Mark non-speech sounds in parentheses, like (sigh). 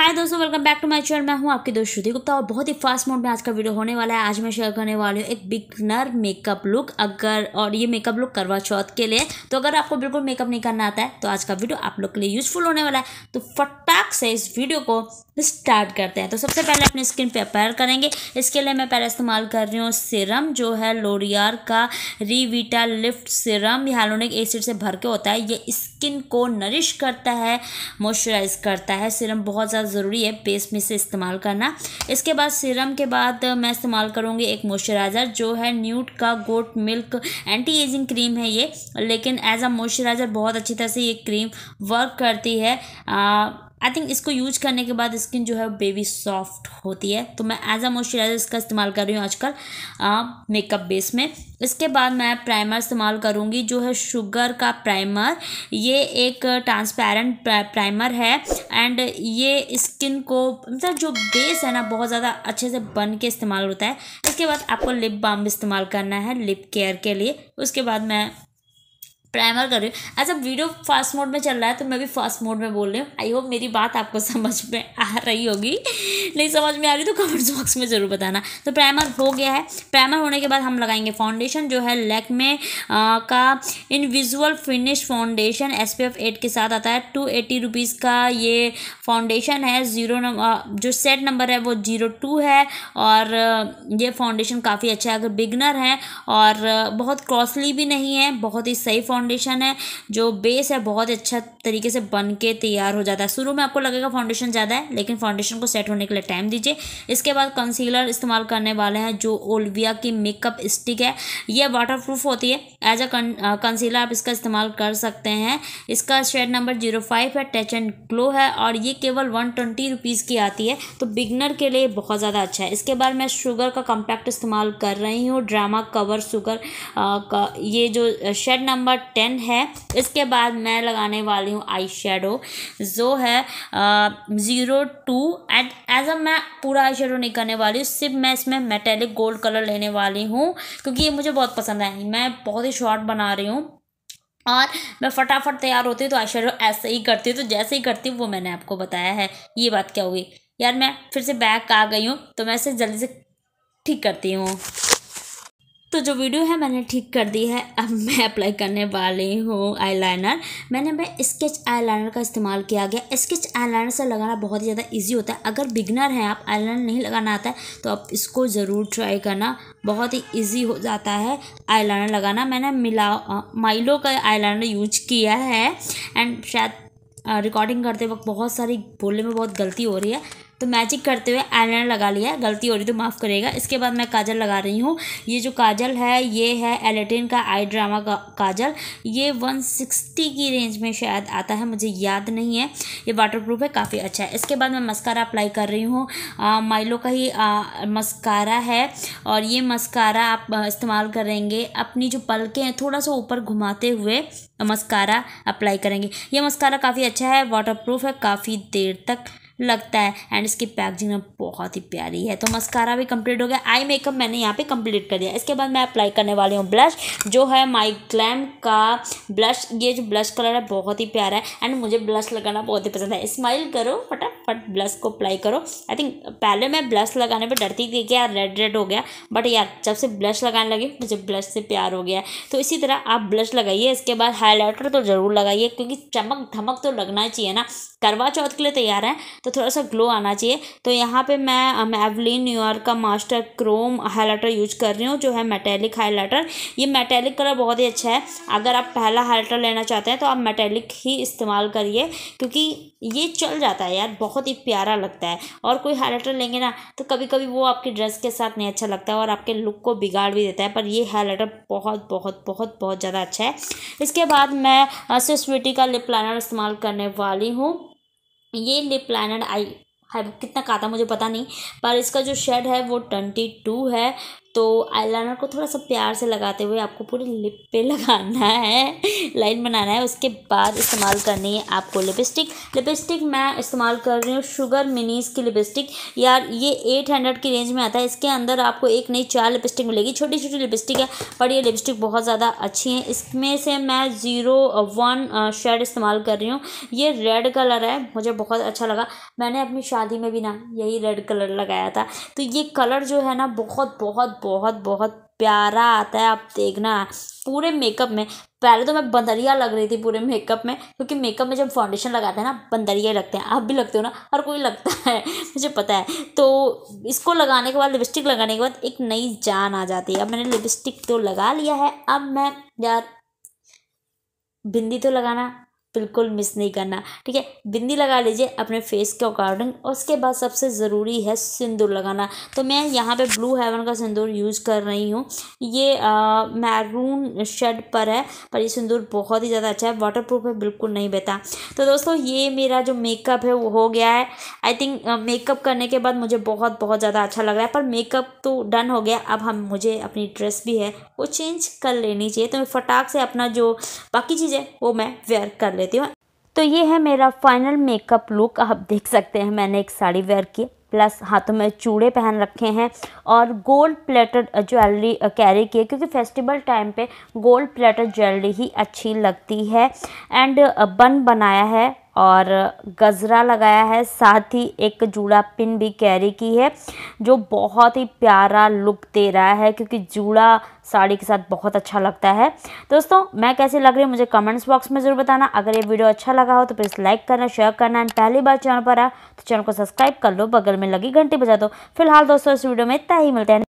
हाय दोस्तों welcome back to my channel मैं हूं आपकी दोस्त श्रुति गुप्ता और बहुत ही फास्ट मोड में आज का वीडियो होने वाला है आज मैं शेयर करने वाली हूं एक बिगनर मेकअप लुक अगर और ये मेकअप लुक करवा चौथ के लिए तो अगर आपको बिल्कुल मेकअप नहीं करना आता है तो आज का वीडियो आप लोग के लिए यूजफुल होने वाला है तो फट फटाक से इस वीडियो को स्टार्ट करते हैं तो सबसे पहले अपनी स्किन पे अपेयर करेंगे इसके लिए मैं पहले इस्तेमाल कर रही हूँ सिरम जो है लोरियार का Revitalift serum hyaluronic acid से भर के होता है ये स्किन को नरिश करता है मॉइस्चराइज करता है सिरम बहुत ज़्यादा ज़रूरी है पेस में से इस्तेमाल करना इसके बाद सिरम के बाद मैं इस्तेमाल करूँगी एक मॉइस्चराइज़र जो है न्यूट का goat milk anti ageing cream है ये लेकिन एज अ मॉइस्चराइज़र बहुत अच्छी तरह से ये क्रीम वर्क करती है आ, आई थिंक इसको यूज करने के बाद स्किन जो है बेबी सॉफ्ट होती है तो मैं एज अ मॉइस्चराइजर इसका इस्तेमाल कर रही हूँ आजकल मेकअप बेस में इसके बाद मैं प्राइमर इस्तेमाल करूँगी जो है शुगर का प्राइमर ये एक ट्रांसपेरेंट प्राइमर है एंड ये स्किन को मतलब जो बेस है ना बहुत ज़्यादा अच्छे से बन के इस्तेमाल होता है इसके बाद आपको लिप बाम इस्तेमाल करना है लिप केयर के लिए उसके बाद मैं प्राइमर कर रही हूँ अच्छा वीडियो फास्ट मोड में चल रहा है तो मैं भी फास्ट मोड में बोल रही हूँ आई होप मेरी बात आपको (laughs) समझ में आ रही होगी नहीं समझ में आ रही तो कमेंट्स बॉक्स में ज़रूर बताना तो प्राइमर हो गया है प्राइमर होने के बाद हम लगाएंगे फाउंडेशन जो है लैकमे का visual finish foundation S P F eight के साथ आता है टू एटी रुपीज़ का ये फाउंडेशन है ज़ीरो जो सेट नंबर है वो ज़ीरो टू है और ये फाउंडेशन काफ़ी अच्छा है अगर बिगनर है और बहुत कॉस्टली भी नहीं है बहुत ही सही फाउंडेशन है जो बेस है बहुत अच्छा तरीके से बन के तैयार हो जाता है शुरू में आपको लगेगा फाउंडेशन ज़्यादा है लेकिन फाउंडेशन को सेट होने के लिए टाइम दीजिए इसके बाद कंसीलर इस्तेमाल करने वाले हैं जो ओलविया की मेकअप स्टिक है यह वाटर होती है एज अ कंसीलर आप इसका इस्तेमाल कर सकते हैं इसका शेड नंबर जीरो फाइव है टच एंड ग्लो है और ये केवल वन ट्वेंटी रुपीज़ की आती है तो बिगनर के लिए बहुत ज़्यादा अच्छा है इसके बाद मैं शुगर का कम्पैक्ट इस्तेमाल कर रही हूँ ड्रामा कवर शुगर का ये जो शेड नंबर टेन है इसके बाद मैं लगाने वाली हूँ आई शेडो जो है zero two and as uh मैं पूरा आई शेडो नहीं करने वाली हूँ सिर्फ मैं इसमें मेटेलिक गोल्ड कलर लेने वाली हूँ क्योंकि ये मुझे बहुत पसंद है मैं बहुत ही के शॉर्ट बना रही हूँ और मैं फटाफट तैयार होती हूँ तो आश्चर्य ऐसे ही करती हूँ तो जैसे ही करती हूँ वो मैंने आपको बताया है ये बात क्या होगी यार मैं फिर से बैक आ गई हूँ तो मैं इसे जल्दी से ठीक करती हूँ तो जो वीडियो है मैंने ठीक कर दी है अब मैं अप्लाई करने वाली हूँ आईलाइनर मैंने मैं स्केच आईलाइनर का इस्तेमाल किया गया स्केच आईलाइनर से लगाना बहुत ही ज़्यादा इजी होता है अगर बिगनर हैं आप आईलाइनर नहीं लगाना आता है तो आप इसको ज़रूर ट्राई करना बहुत ही ईजी हो जाता है आईलाइनर लगाना मैंने मिला माइलो का आईलाइनर यूज किया है एंड शायद रिकॉर्डिंग करते वक्त बहुत सारी बोलने में बहुत गलती हो रही है तो मैजिक करते हुए आईलाइनर लगा लिया गलती हो रही तो माफ़ करेगा इसके बाद मैं काजल लगा रही हूँ ये जो काजल है ये है एलेटिन का आई ड्रामा का काजल ये वन सिक्सटी की रेंज में शायद आता है मुझे याद नहीं है ये वाटर प्रूफ है काफ़ी अच्छा है इसके बाद मैं मस्कारा अप्लाई कर रही हूँ माइलो का ही आ, मस्कारा है और ये मस्कारा आप इस्तेमाल करेंगे अपनी जो पलकें हैं थोड़ा सा ऊपर घुमाते हुए मस्कारा अप्लाई करेंगे ये मस्कारा काफ़ी अच्छा है वाटर प्रूफ है काफ़ी देर तक लगता है एंड इसकी पैकेजिंग बहुत ही प्यारी है तो मस्कारा भी कंप्लीट हो गया आई मेकअप मैंने यहाँ पे कंप्लीट कर दिया इसके बाद मैं अप्लाई करने वाली हूँ ब्लश जो है माई क्लैम का ब्लश ये जो ब्लश कलर है बहुत ही प्यारा है एंड मुझे ब्लश लगाना बहुत ही पसंद है स्माइल करो फटा फटाफट ब्लश को अप्लाई करो आई थिंक पहले मैं ब्लश लगाने पर डरती थी कि यार रेड रेड हो गया बट यार जब से ब्लश लगाने लगी मुझे ब्लश से प्यार हो गया तो इसी तरह आप ब्लश लगाइए इसके बाद हाईलाइटर तो ज़रूर लगाइए क्योंकि चमक धमक तो लगना चाहिए ना करवा चौथ के लिए तैयार है तो थोड़ा सा ग्लो आना चाहिए तो यहाँ पे मैं मैवलिन न्यूयॉर्क का मास्टर क्रोम हाईलाइटर यूज कर रही हूँ जो है मेटेलिक हाईलाइटर ये मेटेलिक कलर बहुत ही अच्छा है अगर आप पहला हाईलाइटर लेना चाहते हैं तो आप मेटेलिक ही इस्तेमाल करिए क्योंकि ये चल जाता है यार बहुत बहुत ही प्यारा लगता है और कोई हाईलाइटर लेंगे ना तो कभी कभी वो आपके ड्रेस के साथ नहीं अच्छा लगता है और आपके लुक को बिगाड़ भी देता है पर ये हाईलाइटर बहुत बहुत बहुत बहुत ज़्यादा अच्छा है इसके बाद मैं स्विटी का लिप लाइनर इस्तेमाल करने वाली हूँ ये लिप लाइनर आई है कितना काता था मुझे पता नहीं पर इसका जो शेड है वो ट्वेंटी टू है तो आईलाइनर को थोड़ा सा प्यार से लगाते हुए आपको पूरी लिप पे लगाना है लाइन बनाना है उसके बाद इस्तेमाल करनी है आपको लिपस्टिक लिपस्टिक मैं इस्तेमाल कर रही हूँ शुगर मिनीस की लिपस्टिक यार ये एट हंड्रेड की रेंज में आता है इसके अंदर आपको एक नई चार लिपस्टिक मिलेगी छोटी छोटी लिपस्टिक है पर ये लिपस्टिक बहुत ज़्यादा अच्छी है इसमें से मैं ज़ीरो वन शेड इस्तेमाल कर रही हूँ ये रेड कलर है मुझे बहुत अच्छा लगा मैंने अपनी शादी में भी ना यही रेड कलर लगाया था तो ये कलर जो है ना बहुत बहुत बहुत बहुत प्यारा आता है आप देखना पूरे मेकअप में पहले तो मैं बंदरिया लग रही थी पूरे मेकअप में क्योंकि मेकअप में जब फाउंडेशन लगाते हैं ना बंदरिया लगते हैं आप भी लगते हो ना हर कोई लगता है (laughs) मुझे पता है तो इसको लगाने के बाद लिपस्टिक लगाने के बाद एक नई जान आ जाती है अब मैंने लिपस्टिक तो लगा लिया है अब मैं यार बिंदी तो लगाना बिल्कुल मिस नहीं करना ठीक है बिंदी लगा लीजिए अपने फेस के अकॉर्डिंग उसके बाद सबसे ज़रूरी है सिंदूर लगाना तो मैं यहाँ पे ब्लू हेवन का सिंदूर यूज़ कर रही हूँ ये मैरून शेड पर है पर ये सिंदूर बहुत ही ज़्यादा अच्छा है वाटर प्रूफ है बिल्कुल नहीं बहता तो दोस्तों ये मेरा जो मेकअप है वो हो गया है आई थिंक मेकअप करने के बाद मुझे बहुत बहुत ज़्यादा अच्छा लग रहा है पर मेकअप तो डन हो गया अब हम मुझे अपनी ड्रेस भी है वो चेंज कर लेनी चाहिए तो मैं फटाक से अपना जो बाकी चीज़ है वो मैं वेयर कर लेती हूँ तो ये है मेरा फाइनल मेकअप लुक आप देख सकते हैं मैंने एक साड़ी वेयर की प्लस हाथों में चूड़े पहन रखे हैं और गोल्ड प्लेटेड ज्वेलरी कैरी की है क्योंकि फेस्टिवल टाइम पे गोल्ड प्लेटेड ज्वेलरी ही अच्छी लगती है एंड बन बनाया है और गजरा लगाया है साथ ही एक जूड़ा पिन भी कैरी की है जो बहुत ही प्यारा लुक दे रहा है क्योंकि जूड़ा साड़ी के साथ बहुत अच्छा लगता है दोस्तों मैं कैसे लग रही है मुझे कमेंट्स बॉक्स में ज़रूर बताना अगर ये वीडियो अच्छा लगा हो तो प्लीज़ लाइक करना शेयर करना एंड पहली बार चैनल पर आया तो चैनल को सब्सक्राइब कर लो बगल में लगी घंटी बजा दो फिलहाल दोस्तों इस वीडियो में इतना ही मिलता है